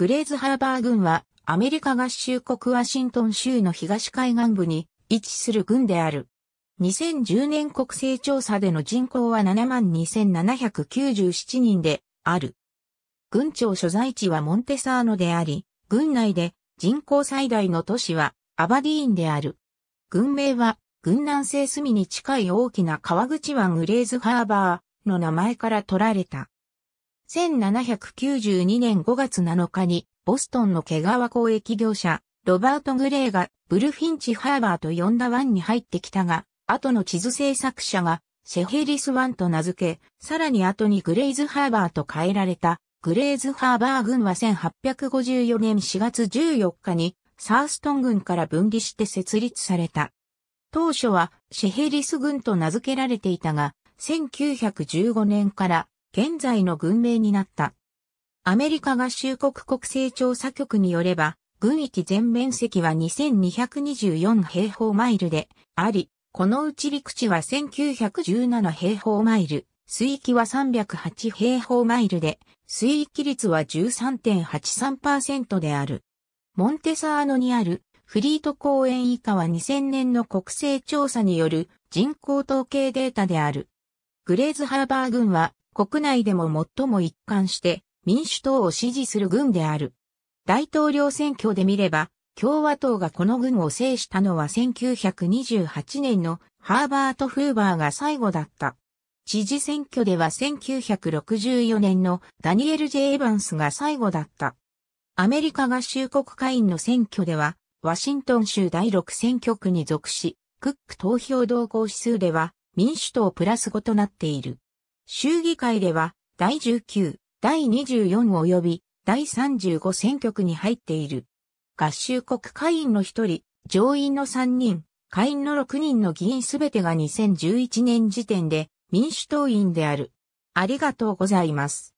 グレーズハーバー軍はアメリカ合衆国ワシントン州の東海岸部に位置する軍である。2010年国勢調査での人口は72,797人である。軍庁所在地はモンテサーノであり、軍内で人口最大の都市はアバディーンである。軍名は、軍南西隅に近い大きな川口湾グレーズハーバーの名前から取られた。1792年5月7日に、ボストンの毛皮交易業者、ロバート・グレーがブルフィンチ・ハーバーと呼んだ湾に入ってきたが、後の地図制作者がシェヘリス湾と名付け、さらに後にグレイズ・ハーバーと変えられた、グレイズ・ハーバー軍は1854年4月14日に、サーストン軍から分離して設立された。当初はシェヘリス軍と名付けられていたが、1915年から現在の軍名になった。アメリカ合衆国国勢調査局によれば、軍域全面積は2224平方マイルであり、このうち陸地は1917平方マイル、水域は308平方マイルで、水域率は13.83%である。モンテサーノにあるフリート公園以下は2000年の国勢調査による人口統計データである。グレーズハーバー軍は国内でも最も一貫して民主党を支持する軍である。大統領選挙で見れば、共和党がこの軍を制したのは1928年のハーバート・フーバーが最後だった。知事選挙では1964年のダニエル・ジェイ・エヴァンスが最後だった。アメリカ合衆国会員の選挙では、ワシントン州第6選挙区に属し、クック投票同行指数では民主党プラス5となっている。衆議会では、第19、第24及び第35選挙区に入っている。合衆国会員の1人、上院の3人、下院の6人の議員すべてが2011年時点で民主党員である。ありがとうございます。